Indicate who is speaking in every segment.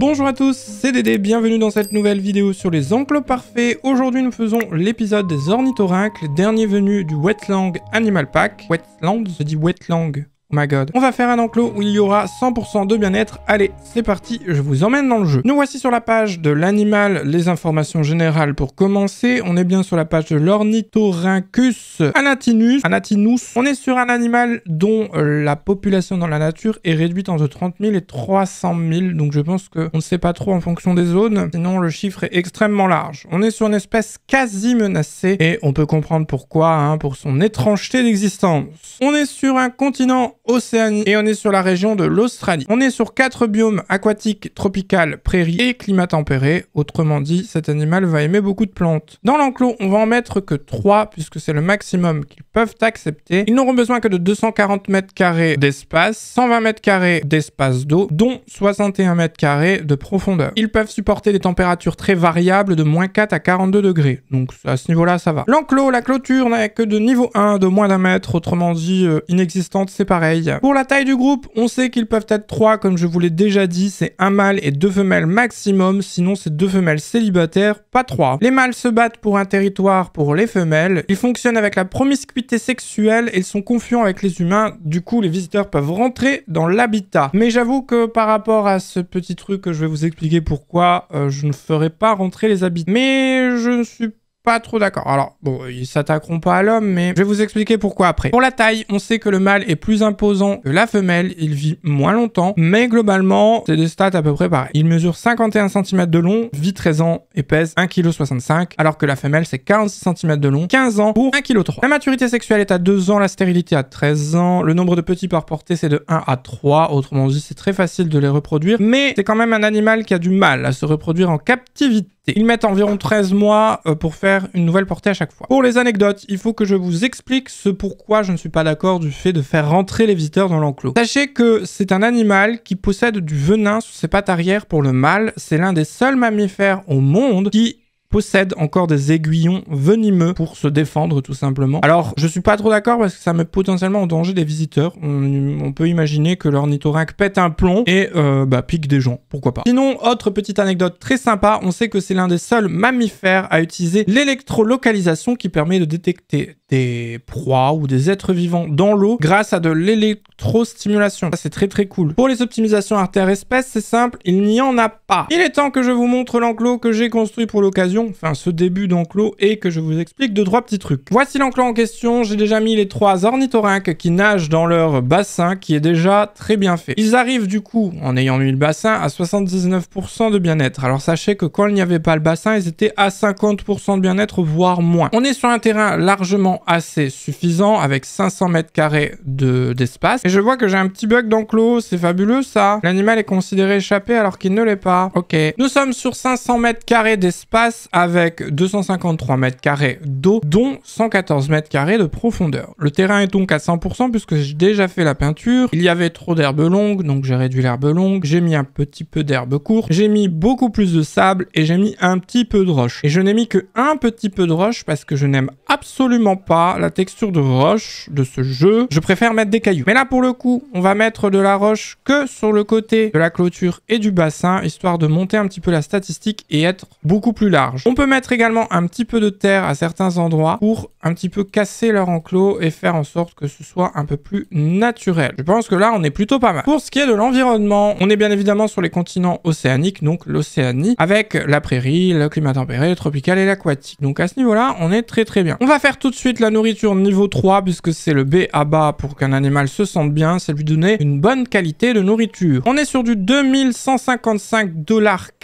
Speaker 1: Bonjour à tous, c'est Dédé, bienvenue dans cette nouvelle vidéo sur les enclos parfaits. Aujourd'hui nous faisons l'épisode des ornithoracles, dernier venu du Wetland Animal Pack. Wetland se dit Wetlang Oh my god. On va faire un enclos où il y aura 100% de bien-être. Allez, c'est parti, je vous emmène dans le jeu. Nous voici sur la page de l'animal, les informations générales pour commencer. On est bien sur la page de l'ornithorhynchus anatinus. Anatinus. On est sur un animal dont euh, la population dans la nature est réduite entre 30 000 et 300 000. Donc je pense qu'on ne sait pas trop en fonction des zones. Sinon, le chiffre est extrêmement large. On est sur une espèce quasi menacée et on peut comprendre pourquoi, hein, pour son étrangeté d'existence. On est sur un continent Océanie et on est sur la région de l'Australie. On est sur quatre biomes aquatiques, tropicales, prairies et climat tempéré. Autrement dit, cet animal va aimer beaucoup de plantes. Dans l'enclos, on va en mettre que 3 puisque c'est le maximum qu'ils peuvent accepter. Ils n'auront besoin que de 240 mètres carrés d'espace, 120 mètres carrés d'espace d'eau, dont 61 mètres carrés de profondeur. Ils peuvent supporter des températures très variables de moins 4 à 42 degrés. Donc à ce niveau-là, ça va. L'enclos, la clôture n'a que de niveau 1 de moins d'un mètre, autrement dit euh, inexistante, c'est pareil. Pour la taille du groupe, on sait qu'ils peuvent être trois, comme je vous l'ai déjà dit, c'est un mâle et deux femelles maximum, sinon c'est deux femelles célibataires, pas trois. Les mâles se battent pour un territoire pour les femelles, ils fonctionnent avec la promiscuité sexuelle et sont confiants avec les humains, du coup les visiteurs peuvent rentrer dans l'habitat. Mais j'avoue que par rapport à ce petit truc que je vais vous expliquer pourquoi, euh, je ne ferai pas rentrer les habitants. Mais je ne suis pas trop d'accord. Alors, bon, ils s'attaqueront pas à l'homme, mais je vais vous expliquer pourquoi après. Pour la taille, on sait que le mâle est plus imposant que la femelle, il vit moins longtemps, mais globalement, c'est des stats à peu près pareilles. Il mesure 51 cm de long, vit 13 ans et pèse 1,65 kg, alors que la femelle, c'est 46 cm de long, 15 ans pour 1,3 kg. La maturité sexuelle est à 2 ans, la stérilité à 13 ans, le nombre de petits par portée, c'est de 1 à 3, autrement dit, c'est très facile de les reproduire, mais c'est quand même un animal qui a du mal à se reproduire en captivité ils mettent environ 13 mois euh, pour faire une nouvelle portée à chaque fois. Pour les anecdotes, il faut que je vous explique ce pourquoi je ne suis pas d'accord du fait de faire rentrer les visiteurs dans l'enclos. Sachez que c'est un animal qui possède du venin sous ses pattes arrière pour le mâle. C'est l'un des seuls mammifères au monde qui possède encore des aiguillons venimeux pour se défendre tout simplement. Alors je suis pas trop d'accord parce que ça met potentiellement en danger des visiteurs. On, peut imaginer que l'ornithorynque pète un plomb et euh, bah, pique des gens, pourquoi pas. Sinon, autre petite anecdote très sympa, on sait que c'est l'un des seuls mammifères à utiliser l'électrolocalisation qui permet de détecter des proies ou des êtres vivants dans l'eau grâce à de l'électrostimulation. Ça, c'est très très cool. Pour les optimisations artères-espèces, c'est simple, il n'y en a pas. Il est temps que je vous montre l'enclos que j'ai construit pour l'occasion, enfin ce début d'enclos, et que je vous explique deux trois petits trucs. Voici l'enclos en question, j'ai déjà mis les trois ornithorynques qui nagent dans leur bassin, qui est déjà très bien fait. Ils arrivent du coup, en ayant mis le bassin, à 79% de bien-être. Alors sachez que quand il n'y avait pas le bassin, ils étaient à 50% de bien-être, voire moins. On est sur un terrain largement assez suffisant avec 500 mètres carrés d'espace. et je vois que j'ai un petit bug d'enclos, c'est fabuleux ça. L'animal est considéré échappé alors qu'il ne l'est pas. Ok. Nous sommes sur 500 mètres carrés d'espace avec 253 mètres carrés d'eau, dont 114 mètres carrés de profondeur. Le terrain est donc à 100% puisque j'ai déjà fait la peinture. Il y avait trop d'herbe longue, donc j'ai réduit l'herbe longue. J'ai mis un petit peu d'herbe courte. J'ai mis beaucoup plus de sable et j'ai mis un petit peu de roche. Et je n'ai mis que un petit peu de roche parce que je n'aime absolument pas la texture de roche de ce jeu. Je préfère mettre des cailloux. Mais là, pour le coup, on va mettre de la roche que sur le côté de la clôture et du bassin, histoire de monter un petit peu la statistique et être beaucoup plus large. On peut mettre également un petit peu de terre à certains endroits pour un petit peu casser leur enclos et faire en sorte que ce soit un peu plus naturel. Je pense que là, on est plutôt pas mal. Pour ce qui est de l'environnement, on est bien évidemment sur les continents océaniques, donc l'Océanie, avec la prairie, le climat tempéré, le tropical et l'aquatique. Donc à ce niveau-là, on est très très bien. On va faire tout de suite la nourriture niveau 3, puisque c'est le B à bas pour qu'un animal se sente bien, c'est lui donner une bonne qualité de nourriture. On est sur du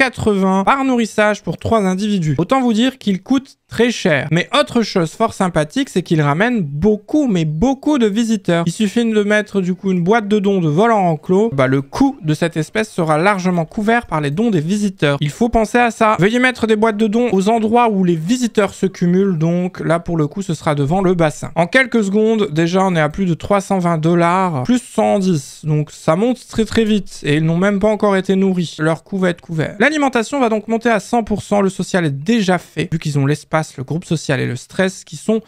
Speaker 1: 80 par nourrissage pour 3 individus. Autant vous dire qu'il coûte très cher. Mais autre chose fort sympathique, c'est qu'il ramène beaucoup, mais beaucoup de visiteurs. Il suffit de mettre du coup une boîte de dons de vol en enclos, bah, le coût de cette espèce sera largement couvert par les dons des visiteurs. Il faut penser à ça. Veuillez mettre des boîtes de dons aux endroits où les visiteurs se cumulent, donc là pour le coup ce sera de le bassin. En quelques secondes, déjà on est à plus de 320 dollars, plus 110, donc ça monte très très vite et ils n'ont même pas encore été nourris. Leur coût va être couvert. L'alimentation va donc monter à 100%, le social est déjà fait, vu qu'ils ont l'espace, le groupe social et le stress qui sont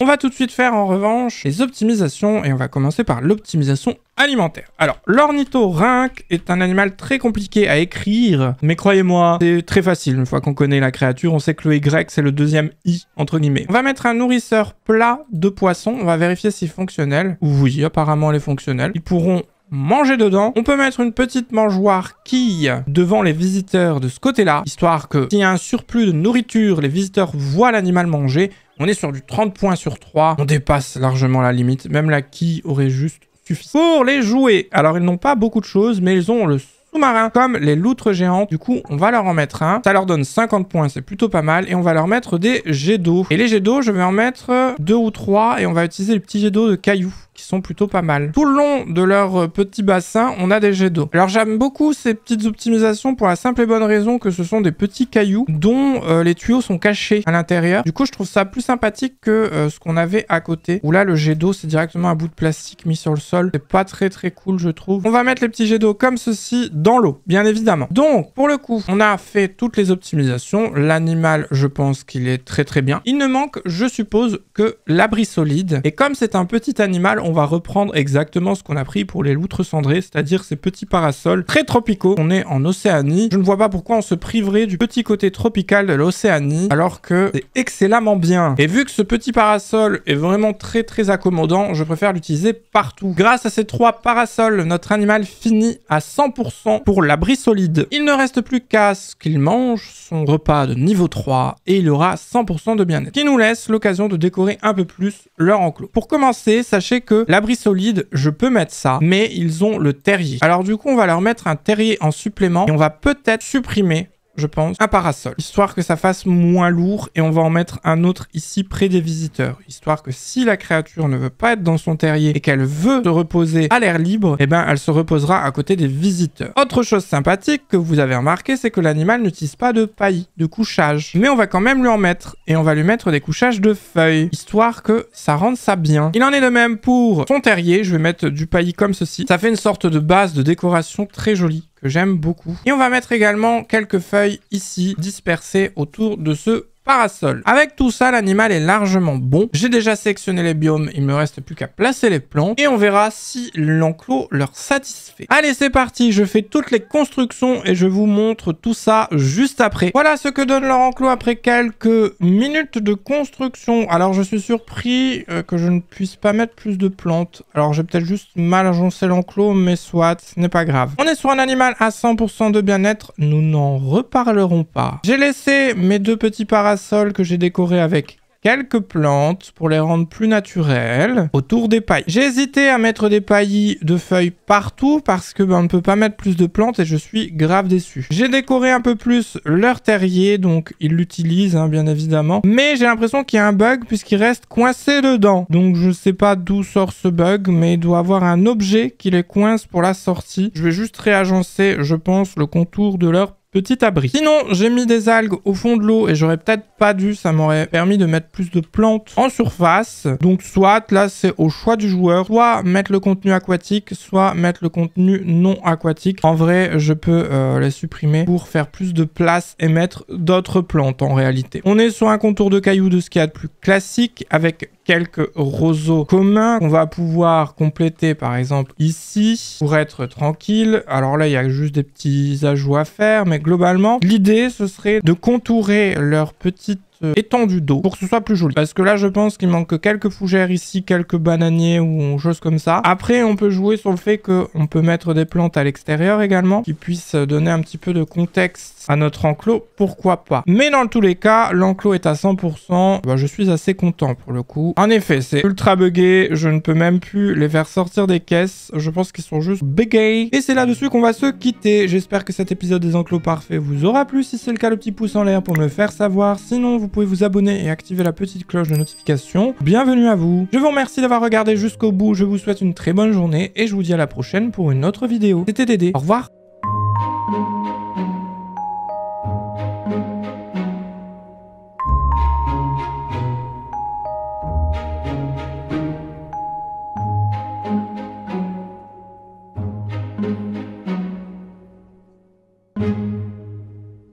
Speaker 1: on va tout de suite faire en revanche les optimisations et on va commencer par l'optimisation alimentaire. Alors, l'ornithorynque est un animal très compliqué à écrire, mais croyez-moi, c'est très facile. Une fois qu'on connaît la créature, on sait que le Y, c'est le deuxième I, entre guillemets. On va mettre un nourrisseur plat de poisson. On va vérifier si fonctionnel. Oui, apparemment, il est fonctionnel. Ils pourront manger dedans. On peut mettre une petite mangeoire quille devant les visiteurs de ce côté-là, histoire que s'il y a un surplus de nourriture, les visiteurs voient l'animal manger, on est sur du 30 points sur 3. On dépasse largement la limite. Même la qui aurait juste suffi pour les jouer. Alors, ils n'ont pas beaucoup de choses, mais ils ont le sous-marin comme les loutres géantes. Du coup, on va leur en mettre un. Ça leur donne 50 points, c'est plutôt pas mal. Et on va leur mettre des jets d'eau. Et les jets d'eau, je vais en mettre deux ou trois. Et on va utiliser les petits jet d'eau de cailloux qui sont plutôt pas mal. Tout le long de leur euh, petit bassin, on a des jets d'eau. Alors j'aime beaucoup ces petites optimisations pour la simple et bonne raison que ce sont des petits cailloux dont euh, les tuyaux sont cachés à l'intérieur. Du coup, je trouve ça plus sympathique que euh, ce qu'on avait à côté, où là, le jet d'eau, c'est directement un bout de plastique mis sur le sol. C'est pas très très cool, je trouve. On va mettre les petits jets d'eau comme ceci dans l'eau, bien évidemment. Donc, pour le coup, on a fait toutes les optimisations. L'animal, je pense qu'il est très très bien. Il ne manque, je suppose, que l'abri solide. Et comme c'est un petit animal, on va reprendre exactement ce qu'on a pris pour les loutres cendrées, c'est-à-dire ces petits parasols très tropicaux. On est en Océanie. Je ne vois pas pourquoi on se priverait du petit côté tropical de l'Océanie, alors que c'est excellemment bien. Et vu que ce petit parasol est vraiment très très accommodant, je préfère l'utiliser partout. Grâce à ces trois parasols, notre animal finit à 100% pour l'abri solide. Il ne reste plus qu'à ce qu'il mange son repas de niveau 3 et il aura 100% de bien-être. Qui nous laisse l'occasion de décorer un peu plus leur enclos. Pour commencer, sachez que l'abri solide, je peux mettre ça, mais ils ont le terrier. Alors du coup, on va leur mettre un terrier en supplément et on va peut-être supprimer je pense, un parasol, histoire que ça fasse moins lourd et on va en mettre un autre ici près des visiteurs, histoire que si la créature ne veut pas être dans son terrier et qu'elle veut se reposer à l'air libre, eh ben elle se reposera à côté des visiteurs. Autre chose sympathique que vous avez remarqué, c'est que l'animal n'utilise pas de paillis, de couchage, mais on va quand même lui en mettre et on va lui mettre des couchages de feuilles, histoire que ça rende ça bien. Il en est de même pour son terrier, je vais mettre du paillis comme ceci. Ça fait une sorte de base de décoration très jolie que j'aime beaucoup. Et on va mettre également quelques feuilles ici dispersées autour de ce parasol. Avec tout ça, l'animal est largement bon. J'ai déjà sélectionné les biomes, il me reste plus qu'à placer les plantes et on verra si l'enclos leur satisfait. Allez, c'est parti, je fais toutes les constructions et je vous montre tout ça juste après. Voilà ce que donne leur enclos après quelques minutes de construction. Alors, je suis surpris euh, que je ne puisse pas mettre plus de plantes. Alors, j'ai peut-être juste mal agencé l'enclos, mais soit, ce n'est pas grave. On est sur un animal à 100% de bien-être, nous n'en reparlerons pas. J'ai laissé mes deux petits parasols sol que j'ai décoré avec quelques plantes pour les rendre plus naturelles autour des pailles. J'ai hésité à mettre des paillis de feuilles partout parce que ben, on ne peut pas mettre plus de plantes et je suis grave déçu. J'ai décoré un peu plus leur terrier, donc ils l'utilisent hein, bien évidemment. Mais j'ai l'impression qu'il y a un bug puisqu'il reste coincé dedans. Donc je ne sais pas d'où sort ce bug, mais il doit avoir un objet qui les coince pour la sortie. Je vais juste réagencer, je pense, le contour de leur petit abri. Sinon, j'ai mis des algues au fond de l'eau et j'aurais peut-être pas dû, ça m'aurait permis de mettre plus de plantes en surface. Donc soit, là c'est au choix du joueur, soit mettre le contenu aquatique, soit mettre le contenu non aquatique. En vrai, je peux euh, les supprimer pour faire plus de place et mettre d'autres plantes en réalité. On est sur un contour de cailloux de ce plus classique avec quelques roseaux communs qu'on va pouvoir compléter par exemple ici pour être tranquille. Alors là, il y a juste des petits ajouts à faire, mais globalement, l'idée, ce serait de contourer leur petite euh, étendu d'eau pour que ce soit plus joli. Parce que là, je pense qu'il manque quelques fougères ici, quelques bananiers ou chose comme ça. Après, on peut jouer sur le fait que on peut mettre des plantes à l'extérieur également qui puissent donner un petit peu de contexte à notre enclos. Pourquoi pas Mais dans tous les cas, l'enclos est à 100%. Bah, je suis assez content pour le coup. En effet, c'est ultra buggé. Je ne peux même plus les faire sortir des caisses. Je pense qu'ils sont juste buggés. Et c'est là-dessus qu'on va se quitter. J'espère que cet épisode des enclos parfaits vous aura plu. Si c'est le cas, le petit pouce en l'air pour me faire savoir. Sinon, vous vous pouvez vous abonner et activer la petite cloche de notification. Bienvenue à vous Je vous remercie d'avoir regardé jusqu'au bout, je vous souhaite une très bonne journée et je vous dis à la prochaine pour une autre vidéo. C'était Dédé, au revoir